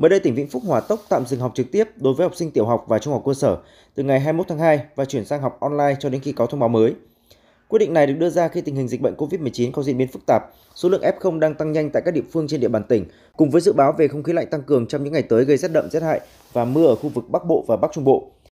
Mới đây, tỉnh Vĩnh Phúc Hòa Tốc tạm dừng học trực tiếp đối với học sinh tiểu học và trung học cơ sở từ ngày 21 tháng 2 và chuyển sang học online cho đến khi có thông báo mới. Quyết định này được đưa ra khi tình hình dịch bệnh COVID-19 có diễn biến phức tạp, số lượng F0 đang tăng nhanh tại các địa phương trên địa bàn tỉnh, cùng với dự báo về không khí lạnh tăng cường trong những ngày tới gây rét đậm rét hại và mưa ở khu vực Bắc Bộ và Bắc Trung Bộ.